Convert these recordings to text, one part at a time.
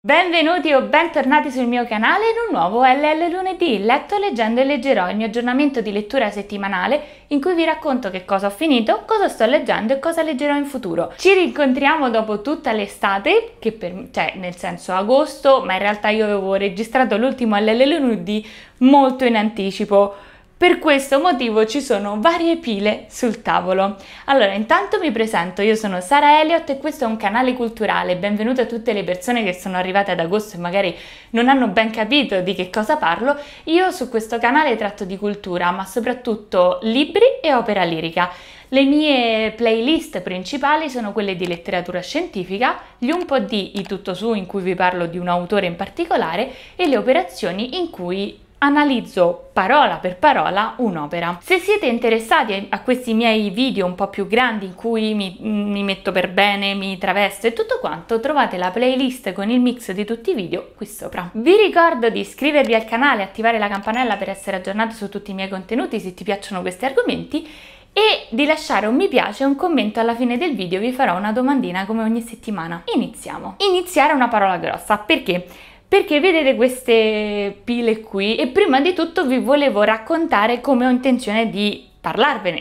Benvenuti o bentornati sul mio canale in un nuovo LL lunedì, letto, leggendo e leggerò, il mio aggiornamento di lettura settimanale in cui vi racconto che cosa ho finito, cosa sto leggendo e cosa leggerò in futuro. Ci rincontriamo dopo tutta l'estate, che per, cioè nel senso agosto, ma in realtà io avevo registrato l'ultimo LL lunedì molto in anticipo per questo motivo ci sono varie pile sul tavolo. Allora, intanto mi presento, io sono Sara Elliott e questo è un canale culturale. Benvenuto a tutte le persone che sono arrivate ad agosto e magari non hanno ben capito di che cosa parlo. Io su questo canale tratto di cultura, ma soprattutto libri e opera lirica. Le mie playlist principali sono quelle di letteratura scientifica, gli un po' di I tutto su in cui vi parlo di un autore in particolare e le operazioni in cui analizzo parola per parola un'opera. Se siete interessati a questi miei video un po' più grandi in cui mi, mi, metto per bene, mi travesto e tutto quanto, trovate la playlist con il mix di tutti i video qui sopra. Vi ricordo di iscrivervi al canale, attivare la campanella per essere aggiornati su tutti i miei contenuti se ti piacciono questi argomenti e di lasciare un mi piace e un commento alla fine del video, vi farò una domandina come ogni settimana. Iniziamo! Iniziare è una parola grossa, perché? perché vedete queste pile qui e prima di tutto vi volevo raccontare come ho intenzione di parlarvene.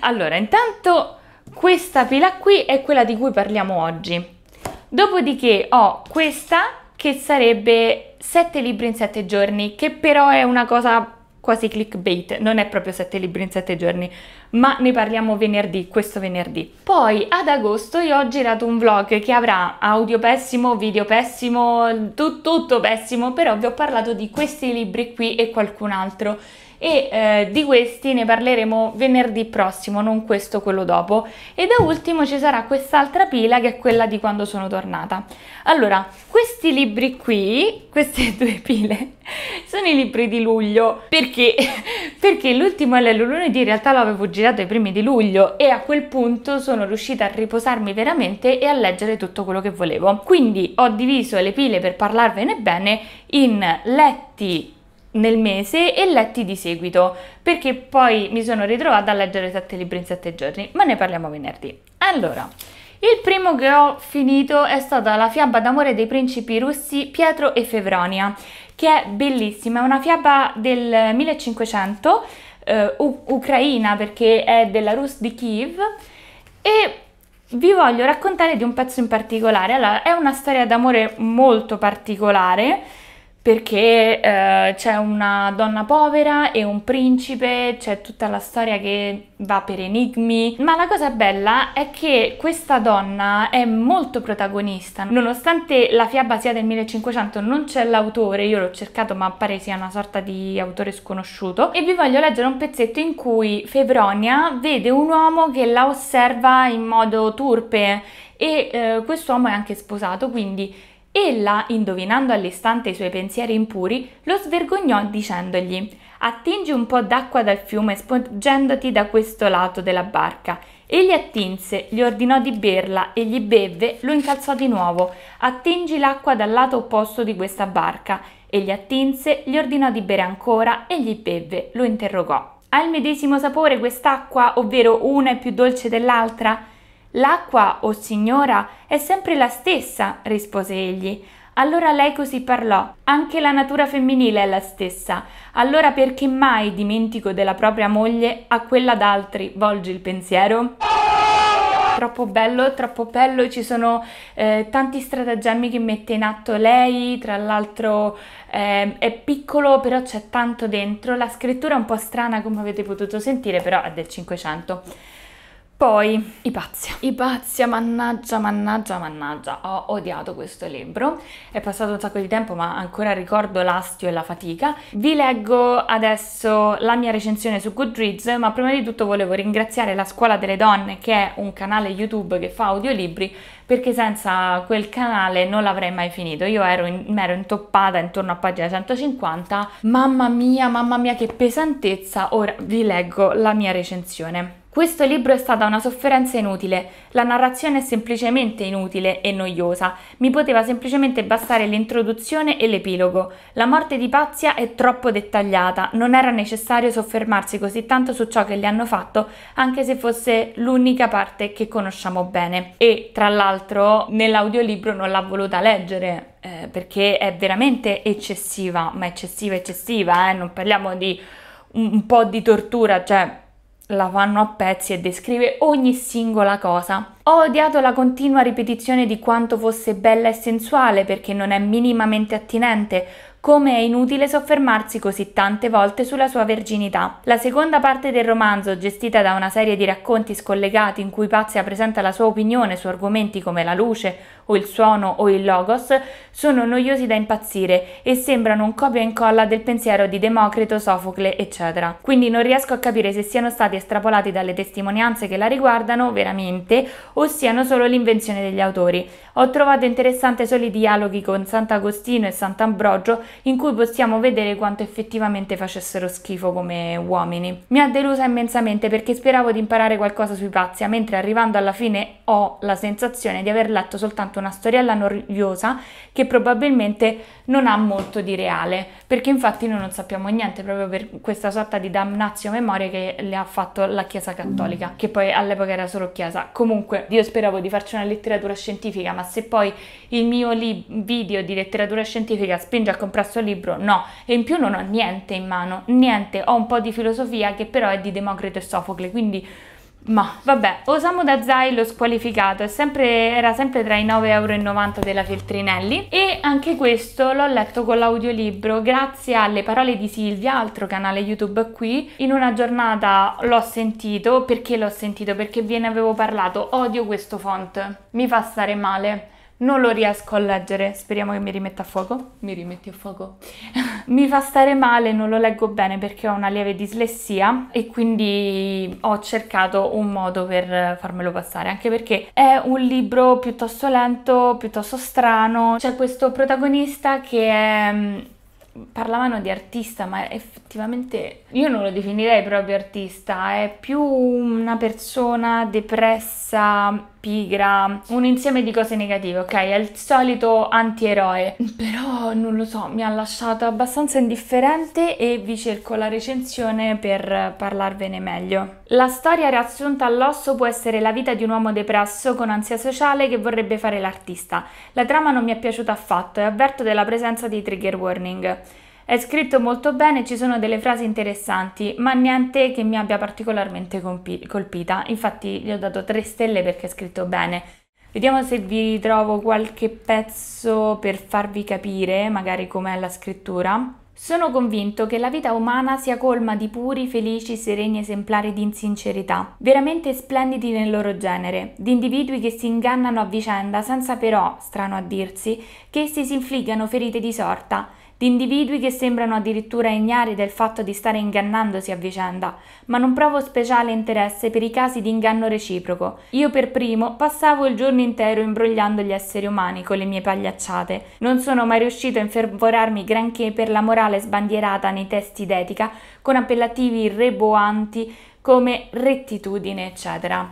allora, intanto questa pila qui è quella di cui parliamo oggi. Dopodiché ho questa che sarebbe 7 libri in 7 giorni, che però è una cosa quasi clickbait, non è proprio 7 libri in 7 giorni, ma ne parliamo venerdì, questo venerdì. Poi ad agosto io ho girato un vlog che avrà audio pessimo, video pessimo, tu, tutto pessimo, però vi ho parlato di questi libri qui e qualcun altro e eh, di questi ne parleremo venerdì prossimo, non questo, quello dopo. E da ultimo ci sarà quest'altra pila che è quella di quando sono tornata. Allora, questi libri qui, queste due pile, sono i libri di luglio. Perché? Perché l'ultimo è lunedì, in realtà l'avevo girato i primi di luglio e a quel punto sono riuscita a riposarmi veramente e a leggere tutto quello che volevo. Quindi ho diviso le pile per parlarvene bene in letti nel mese e letti di seguito, perché poi mi sono ritrovata a leggere 7 libri in 7 giorni, ma ne parliamo venerdì. Allora, il primo che ho finito è stata la fiaba d'amore dei principi russi Pietro e Fevronia, che è bellissima, è una fiaba del 1500, eh, u- ucraina perché è della Rus di Kiev, e vi voglio raccontare di un pezzo in particolare. Allora, è una storia d'amore molto particolare, perché eh, c'è una donna povera e un principe, c'è tutta la storia che va per enigmi, ma la cosa bella è che questa donna è molto protagonista, nonostante la fiaba sia del 1500 non c'è l'autore, io l'ho cercato ma pare sia una sorta di autore sconosciuto e vi voglio leggere un pezzetto in cui Febronia vede un uomo che la osserva in modo turpe e eh, quest'uomo è anche sposato, quindi Ella, indovinando all'istante i suoi pensieri impuri, lo svergognò dicendogli Attingi un po' d'acqua dal fiume sporgendoti da questo lato della barca. Egli attinse, gli ordinò di berla, egli beve, lo incalzò di nuovo. Attingi l'acqua dal lato opposto di questa barca. Egli attinse, gli ordinò di bere ancora, egli beve, lo interrogò. Ha il medesimo sapore quest'acqua, ovvero una è più dolce dell'altra? L'acqua, o oh signora, è sempre la stessa, rispose egli. Allora lei così parlò. Anche la natura femminile è la stessa. Allora perché mai dimentico della propria moglie a quella d'altri volgi il pensiero? Troppo bello, troppo bello, ci sono eh, tanti stratagemmi che mette in atto lei, tra l'altro eh, è piccolo però c'è tanto dentro, la scrittura è un po' strana come avete potuto sentire però è del 500. Poi, Ipazia. Ipazia, mannaggia, mannaggia, mannaggia, ho odiato questo libro. È passato un sacco di tempo, ma ancora ricordo l'astio e la fatica. Vi leggo adesso la mia recensione su Goodreads, ma prima di tutto volevo ringraziare la Scuola delle Donne, che è un canale YouTube che fa audiolibri, perché senza quel canale non l'avrei mai finito. Io ero in, mi ero intoppata intorno a pagina 150. Mamma mia, mamma mia, che pesantezza! Ora vi leggo la mia recensione. Questo libro è stata una sofferenza inutile, la narrazione è semplicemente inutile e noiosa, mi poteva semplicemente bastare l'introduzione e l'epilogo. La morte di Pazia è troppo dettagliata, non era necessario soffermarsi così tanto su ciò che gli hanno fatto, anche se fosse l'unica parte che conosciamo bene. E, tra l'altro, l'altro nell'audiolibro non l'ha voluta leggere eh, perché è veramente eccessiva, ma eccessiva, eccessiva, eh? non parliamo di un, un po' di tortura, cioè la fanno a pezzi e descrive ogni singola cosa. Ho odiato la continua ripetizione di quanto fosse bella e sensuale perché non è minimamente attinente, come è inutile soffermarsi così tante volte sulla sua verginità. La seconda parte del romanzo, gestita da una serie di racconti scollegati in cui Pazia presenta la sua opinione su argomenti come la luce o il suono o il logos, sono noiosi da impazzire e sembrano un copia e incolla del pensiero di Democrito, Sofocle, eccetera. Quindi non riesco a capire se siano stati estrapolati dalle testimonianze che la riguardano veramente o siano solo l'invenzione degli autori. Ho trovato interessante soli dialoghi con Sant'Agostino e Sant'Ambrogio in cui possiamo vedere quanto effettivamente facessero schifo come uomini. Mi ha delusa immensamente perché speravo di imparare qualcosa sui pazzi, mentre arrivando alla fine ho la sensazione di aver letto soltanto una storiella noiosa che probabilmente non ha molto di reale, perché infatti noi non sappiamo niente proprio per questa sorta di damnazio memoria che le ha fatto la Chiesa Cattolica, che poi all'epoca era solo Chiesa. Comunque io speravo di farci una letteratura scientifica, ma se poi il mio video di letteratura scientifica spinge a comprare questo libro? No. E in più non ho niente in mano, niente. Ho un po' di filosofia che però è di Democrito e Sofocle, quindi... Ma vabbè, Osamu Dazai l'ho squalificato, è sempre, era sempre tra i 9,90 euro della Feltrinelli e anche questo l'ho letto con l'audiolibro grazie alle parole di Silvia, altro canale YouTube qui, in una giornata l'ho sentito, perché l'ho sentito? Perché ve ne avevo parlato, odio questo font, mi fa stare male. Non lo riesco a leggere, speriamo che mi rimetta a fuoco. Mi rimetti a fuoco? mi fa stare male, non lo leggo bene perché ho una lieve dislessia e quindi ho cercato un modo per farmelo passare, anche perché è un libro piuttosto lento, piuttosto strano. C'è questo protagonista che è mm, parlavano di artista, ma effettivamente io non lo definirei proprio artista, è più una persona depressa pigra, un insieme di cose negative, ok? È il solito anti-eroe. Però non lo so, mi ha lasciato abbastanza indifferente e vi cerco la recensione per parlarvene meglio. La storia riassunta all'osso può essere la vita di un uomo depresso con ansia sociale che vorrebbe fare l'artista. La trama non mi è piaciuta affatto e avverto della presenza di trigger warning. È scritto molto bene, ci sono delle frasi interessanti, ma niente che mi abbia particolarmente colpita. Infatti gli ho dato 3 stelle perché è scritto bene. Vediamo se vi ritrovo qualche pezzo per farvi capire magari com'è la scrittura. Sono convinto che la vita umana sia colma di puri, felici, sereni esemplari di insincerità, veramente splendidi nel loro genere, di individui che si ingannano a vicenda senza però, strano a dirsi, che essi si infliggano ferite di sorta, di individui che sembrano addirittura ignari del fatto di stare ingannandosi a vicenda, ma non provo speciale interesse per i casi di inganno reciproco. Io per primo passavo il giorno intero imbrogliando gli esseri umani con le mie pagliacciate. Non sono mai riuscito a infervorarmi granché per la morale sbandierata nei testi d'etica con appellativi reboanti come rettitudine, eccetera.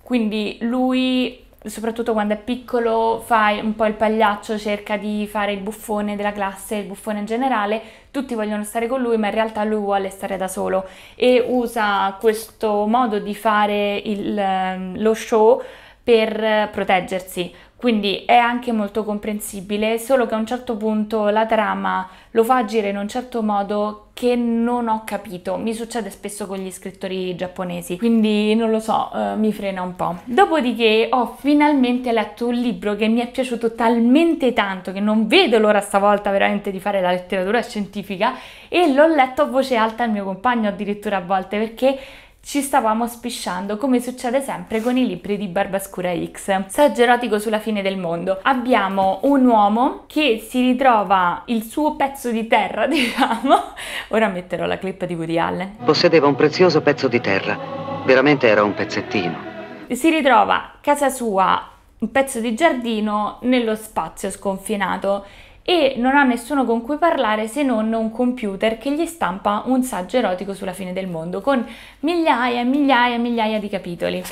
Quindi lui soprattutto quando è piccolo fai un po' il pagliaccio, cerca di fare il buffone della classe, il buffone in generale, tutti vogliono stare con lui, ma in realtà lui vuole stare da solo e usa questo modo di fare il, ehm, lo show per proteggersi. Quindi è anche molto comprensibile, solo che a un certo punto la trama lo fa agire in un certo modo che non ho capito. Mi succede spesso con gli scrittori giapponesi, quindi non lo so, eh, mi frena un po'. Dopodiché ho finalmente letto un libro che mi è piaciuto talmente tanto che non vedo l'ora stavolta veramente di fare la letteratura scientifica e l'ho letto a voce alta al mio compagno addirittura a volte perché ci stavamo spisciando, come succede sempre con i libri di Barbascura X. Saggio erotico sulla fine del mondo. Abbiamo un uomo che si ritrova il suo pezzo di terra, diciamo. Ora metterò la clip di Woody Allen. Possedeva un prezioso pezzo di terra. Veramente era un pezzettino. Si ritrova casa sua, un pezzo di giardino nello spazio sconfinato e non ha nessuno con cui parlare se non un computer che gli stampa un saggio erotico sulla fine del mondo con migliaia e migliaia e migliaia di capitoli.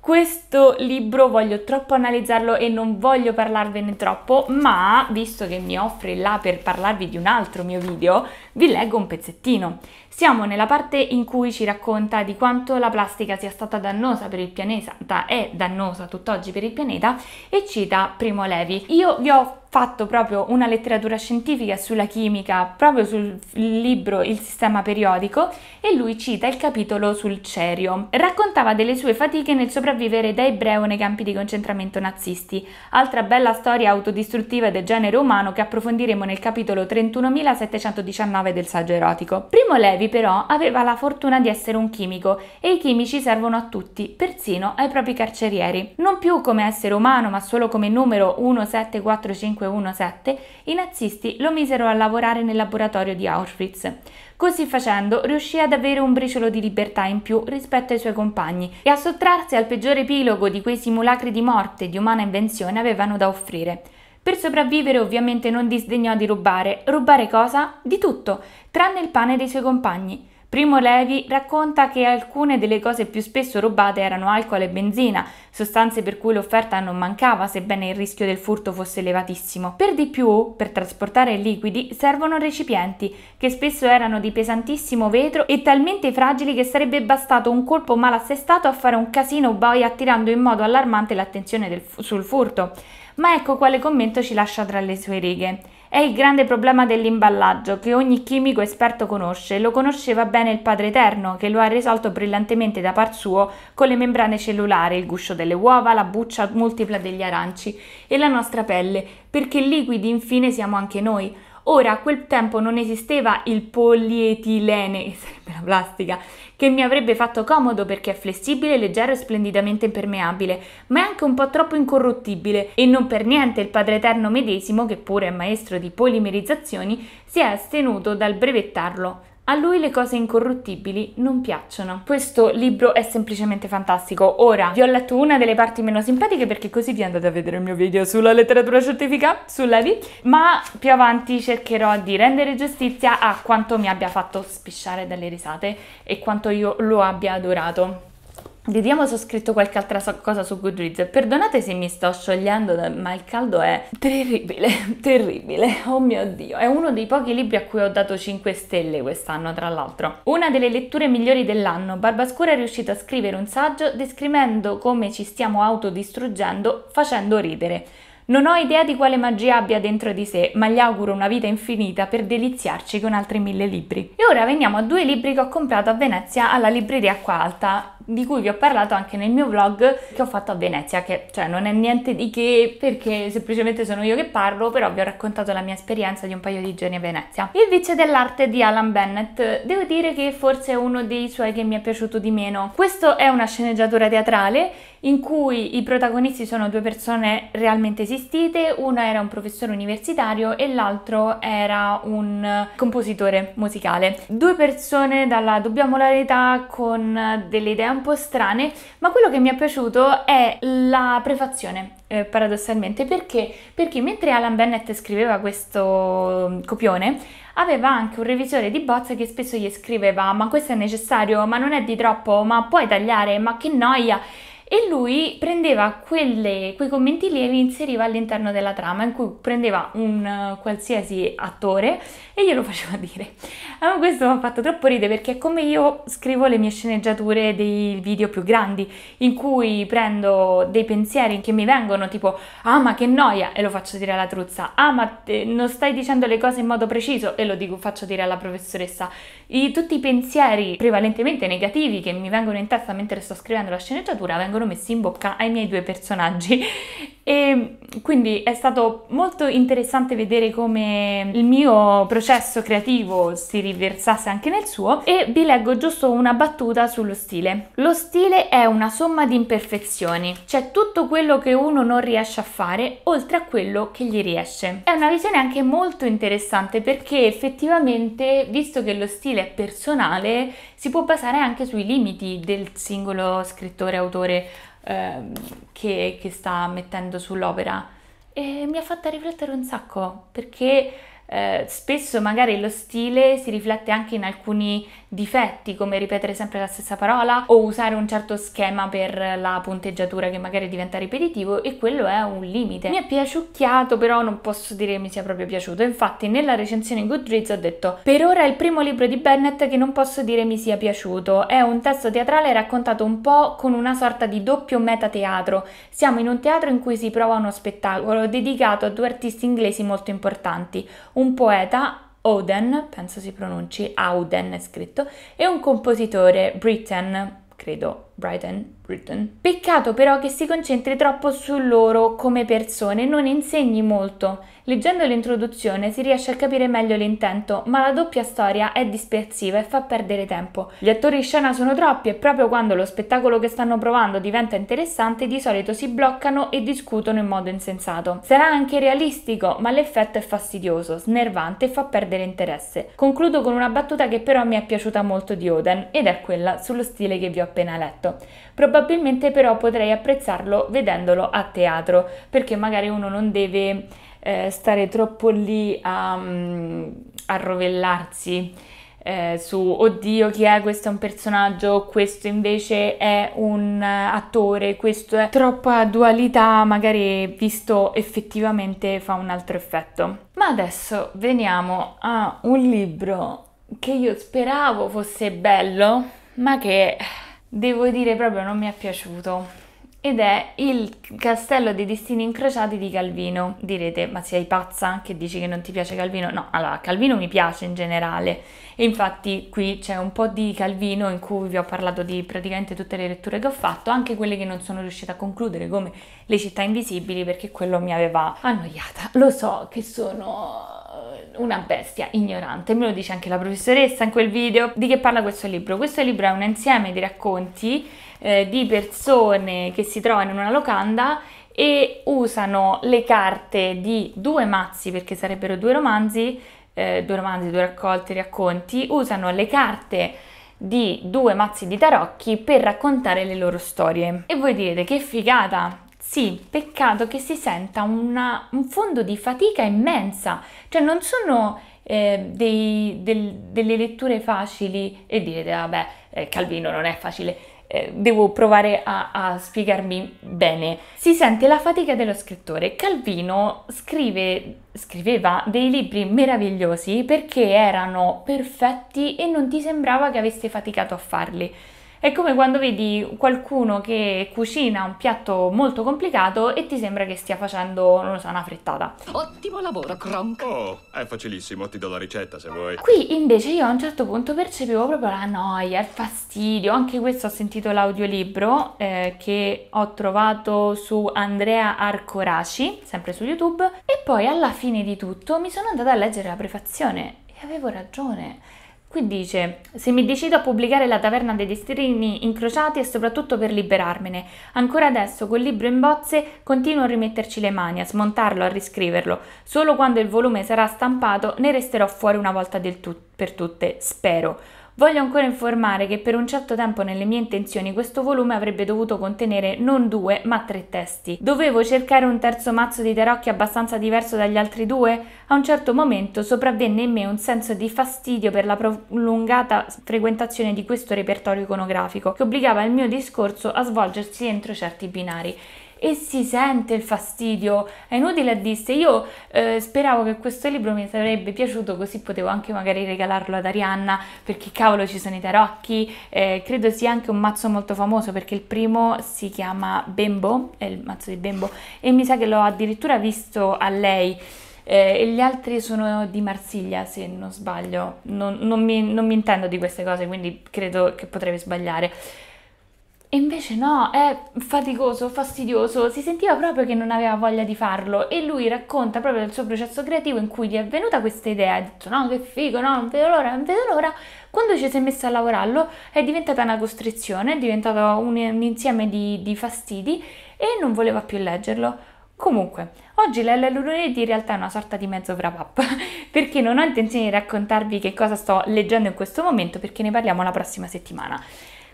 Questo libro voglio troppo analizzarlo e non voglio parlarvene troppo, ma visto che mi offre là per parlarvi di un altro mio video, vi leggo un pezzettino. Siamo nella parte in cui ci racconta di quanto la plastica sia stata dannosa per il pianeta, è dannosa tutt'oggi per il pianeta, e cita Primo Levi. Io vi ho fatto proprio una letteratura scientifica sulla chimica, proprio sul libro Il sistema periodico, e lui cita il capitolo sul cerio. Raccontava delle sue fatiche nel sopravvivere da ebreo nei campi di concentramento nazisti, altra bella storia autodistruttiva del genere umano che approfondiremo nel capitolo 31719 del saggio erotico. Primo Levi però aveva la fortuna di essere un chimico e i chimici servono a tutti, persino ai propri carcerieri. Non più come essere umano ma solo come numero 17451 1917, i nazisti lo misero a lavorare nel laboratorio di Auschwitz. Così facendo riuscì ad avere un briciolo di libertà in più rispetto ai suoi compagni e a sottrarsi al peggiore epilogo di quei simulacri di morte di umana invenzione avevano da offrire. Per sopravvivere ovviamente non disdegnò di rubare. Rubare cosa? Di tutto, tranne il pane dei suoi compagni. Primo Levi racconta che alcune delle cose più spesso rubate erano alcol e benzina, sostanze per cui l'offerta non mancava sebbene il rischio del furto fosse elevatissimo. Per di più, per trasportare liquidi servono recipienti, che spesso erano di pesantissimo vetro e talmente fragili che sarebbe bastato un colpo mal assestato a fare un casino boia attirando in modo allarmante l'attenzione fu sul furto ma ecco quale commento ci lascia tra le sue righe. È il grande problema dell'imballaggio che ogni chimico esperto conosce, lo conosceva bene il Padre Eterno che lo ha risolto brillantemente da par suo con le membrane cellulari, il guscio delle uova, la buccia multipla degli aranci e la nostra pelle, perché liquidi infine siamo anche noi. Ora, a quel tempo non esisteva il polietilene, che sarebbe la plastica, che mi avrebbe fatto comodo perché è flessibile, leggero e splendidamente impermeabile, ma è anche un po' troppo incorruttibile e non per niente il Padre Eterno medesimo, che pure è maestro di polimerizzazioni, si è astenuto dal brevettarlo. A lui le cose incorruttibili non piacciono. Questo libro è semplicemente fantastico. Ora, vi ho letto una delle parti meno simpatiche perché così vi andate a vedere il mio video sulla letteratura scientifica, sulla sull'EVI, ma più avanti cercherò di rendere giustizia a quanto mi abbia fatto spisciare dalle risate e quanto io lo abbia adorato. Vediamo se ho scritto qualche altra cosa su Goodreads. Perdonate se mi sto sciogliendo, ma il caldo è terribile, terribile. Oh mio Dio, è uno dei pochi libri a cui ho dato 5 stelle quest'anno, tra l'altro. Una delle letture migliori dell'anno, Barbascura è riuscita a scrivere un saggio descrivendo come ci stiamo autodistruggendo facendo ridere. Non ho idea di quale magia abbia dentro di sé, ma gli auguro una vita infinita per deliziarci con altri mille libri. E ora veniamo a due libri che ho comprato a Venezia alla libreria Acqua Alta di cui vi ho parlato anche nel mio vlog che ho fatto a Venezia, che cioè non è niente di che perché semplicemente sono io che parlo, però vi ho raccontato la mia esperienza di un paio di giorni a Venezia. Il vice dell'arte di Alan Bennett, devo dire che forse è uno dei suoi che mi è piaciuto di meno. Questo è una sceneggiatura teatrale in cui i protagonisti sono due persone realmente esistite, uno era un professore universitario e l'altro era un compositore musicale. Due persone dalla dubbia molarità con delle idee un po' strane, ma quello che mi è piaciuto è la prefazione, eh, paradossalmente, perché? perché mentre Alan Bennett scriveva questo mm, copione, aveva anche un revisore di bozza che spesso gli scriveva ma questo è necessario, ma non è di troppo, ma puoi tagliare, ma che noia e lui prendeva quelle, quei commenti lì e li inseriva all'interno della trama in cui prendeva un uh, qualsiasi attore e glielo faceva dire. Allora, questo mi ha fatto troppo ridere perché è come io scrivo le mie sceneggiature dei video più grandi in cui prendo dei pensieri che mi vengono tipo ah ma che noia e lo faccio dire alla truzza, ah ma te, eh, non stai dicendo le cose in modo preciso e lo dico, faccio dire alla professoressa. I, tutti i pensieri prevalentemente negativi che mi vengono in testa mentre sto scrivendo la sceneggiatura vengono avevano messo in bocca ai miei due personaggi e quindi è stato molto interessante vedere come il mio processo creativo si riversasse anche nel suo e vi leggo giusto una battuta sullo stile. Lo stile è una somma di imperfezioni, c'è tutto quello che uno non riesce a fare oltre a quello che gli riesce. È una visione anche molto interessante perché effettivamente visto che lo stile è personale si può basare anche sui limiti del singolo scrittore autore eh, che, che sta mettendo sull'opera. E mi ha fatta riflettere un sacco perché eh, spesso magari lo stile si riflette anche in alcuni difetti, come ripetere sempre la stessa parola o usare un certo schema per la punteggiatura che magari diventa ripetitivo e quello è un limite. Mi è piaciucchiato, però non posso dire che mi sia proprio piaciuto. Infatti, nella recensione in Goodreads ho detto: "Per ora è il primo libro di Bennett che non posso dire mi sia piaciuto. È un testo teatrale raccontato un po' con una sorta di doppio metateatro. Siamo in un teatro in cui si prova uno spettacolo dedicato a due artisti inglesi molto importanti, un poeta Oden, penso si pronunci, Auden è scritto, e un compositore Britten, credo Brighton, Britain. Peccato però che si concentri troppo su loro come persone, e non insegni molto. Leggendo l'introduzione si riesce a capire meglio l'intento, ma la doppia storia è dispersiva e fa perdere tempo. Gli attori in scena sono troppi e proprio quando lo spettacolo che stanno provando diventa interessante di solito si bloccano e discutono in modo insensato. Sarà anche realistico, ma l'effetto è fastidioso, snervante e fa perdere interesse. Concludo con una battuta che però mi è piaciuta molto di Oden ed è quella sullo stile che vi ho appena letto concerto. Probabilmente però potrei apprezzarlo vedendolo a teatro, perché magari uno non deve eh, stare troppo lì a, mm, a rovellarsi. Eh, su oddio chi è questo è un personaggio questo invece è un attore questo è troppa dualità magari visto effettivamente fa un altro effetto ma adesso veniamo a un libro che io speravo fosse bello ma che devo dire proprio non mi è piaciuto ed è il castello dei destini incrociati di Calvino. Direte, ma sei pazza che dici che non ti piace Calvino? No, allora, Calvino mi piace in generale e infatti qui c'è un po' di Calvino in cui vi ho parlato di praticamente tutte le letture che ho fatto, anche quelle che non sono riuscita a concludere come Le città invisibili perché quello mi aveva annoiata. Lo so che sono una bestia ignorante, me lo dice anche la professoressa in quel video. Di che parla questo libro? Questo libro è un insieme di racconti eh, di persone che si trovano in una locanda e usano le carte di due mazzi, perché sarebbero due romanzi, eh, due romanzi, due raccolti, racconti, usano le carte di due mazzi di tarocchi per raccontare le loro storie. E voi direte che figata, sì, peccato che si senta una, un fondo di fatica immensa, cioè non sono eh, dei, del, delle letture facili e direte vabbè eh, Calvino non è facile, eh, devo provare a, a, spiegarmi bene. Si sente la fatica dello scrittore. Calvino scrive, scriveva dei libri meravigliosi perché erano perfetti e non ti sembrava che avesse faticato a farli. È come quando vedi qualcuno che cucina un piatto molto complicato e ti sembra che stia facendo, non lo so, una frittata. Ottimo lavoro, Kronk! Oh, è facilissimo, ti do la ricetta se vuoi. Qui invece io a un certo punto percepivo proprio la noia, il fastidio. Anche questo ho sentito l'audiolibro eh, che ho trovato su Andrea Arcoraci, sempre su YouTube. E poi alla fine di tutto mi sono andata a leggere la prefazione e avevo ragione Qui dice, se mi decido a pubblicare la taverna dei destini incrociati è soprattutto per liberarmene. Ancora adesso, col libro in bozze, continuo a rimetterci le mani, a smontarlo, a riscriverlo. Solo quando il volume sarà stampato ne resterò fuori una volta del tu- per tutte, spero. Voglio ancora informare che per un certo tempo nelle mie intenzioni questo volume avrebbe dovuto contenere non due ma tre testi. Dovevo cercare un terzo mazzo di tarocchi abbastanza diverso dagli altri due? A un certo momento sopravvenne in me un senso di fastidio per la prolungata frequentazione di questo repertorio iconografico che obbligava il mio discorso a svolgersi entro certi binari e si sente il fastidio. È inutile a disse, io eh, speravo che questo libro mi sarebbe piaciuto così potevo anche magari regalarlo ad Arianna perché cavolo ci sono i tarocchi, eh, credo sia anche un mazzo molto famoso perché il primo si chiama Bembo, è il mazzo di Bembo e mi sa che l'ho addirittura visto a lei. Eh, e gli altri sono di Marsiglia se non sbaglio, non, non, mi, non mi intendo di queste cose quindi credo che potrei sbagliare. E invece no, è faticoso, fastidioso, si sentiva proprio che non aveva voglia di farlo e lui racconta proprio del suo processo creativo in cui gli è venuta questa idea, ha detto no che figo, no non vedo l'ora, non vedo l'ora, quando ci si è messa a lavorarlo è diventata una costrizione, è diventato un, un insieme di, di fastidi e non voleva più leggerlo. Comunque, oggi l'LLUNEDI in realtà è una sorta di mezzo wrap-up, perché non ho intenzione di raccontarvi che cosa sto leggendo in questo momento, perché ne parliamo la prossima settimana.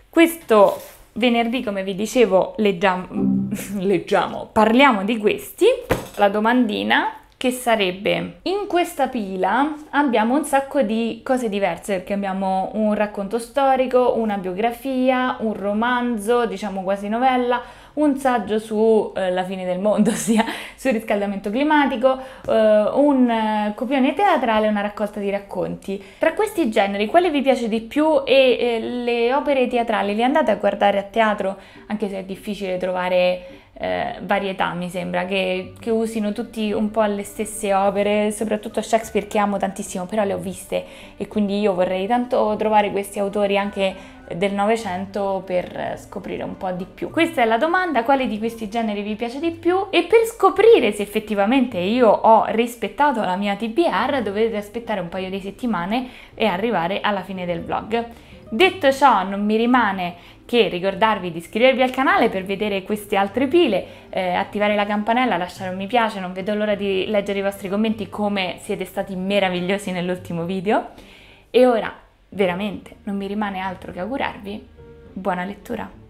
Questo Venerdì, come vi dicevo, leggiamo, leggiamo, parliamo di questi. La domandina che sarebbe in questa pila abbiamo un sacco di cose diverse perché abbiamo un racconto storico, una biografia, un romanzo, diciamo quasi novella, un saggio sulla eh, fine del mondo, ossia sul riscaldamento climatico, eh, un eh, copione teatrale e una raccolta di racconti. Tra questi generi, quale vi piace di più e eh, le opere teatrali le andate a guardare a teatro, anche se è difficile trovare eh, varietà, mi sembra, che, che, usino tutti un po' le stesse opere, soprattutto Shakespeare che amo tantissimo, però le ho viste e quindi io vorrei tanto trovare questi autori anche del Novecento per scoprire un po' di più. Questa è la domanda, quale di questi generi vi piace di più? E per scoprire se effettivamente io ho rispettato la mia TBR dovete aspettare un paio di settimane e arrivare alla fine del vlog. Detto ciò, non mi rimane che ricordarvi di iscrivervi al canale per vedere queste altre pile, eh, attivare la campanella, lasciare un mi piace, non vedo l'ora di leggere i vostri commenti come siete stati meravigliosi nell'ultimo video. E ora, veramente, non mi rimane altro che augurarvi buona lettura!